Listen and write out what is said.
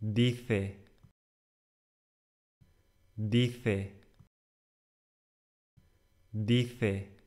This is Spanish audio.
dice, dice, dice.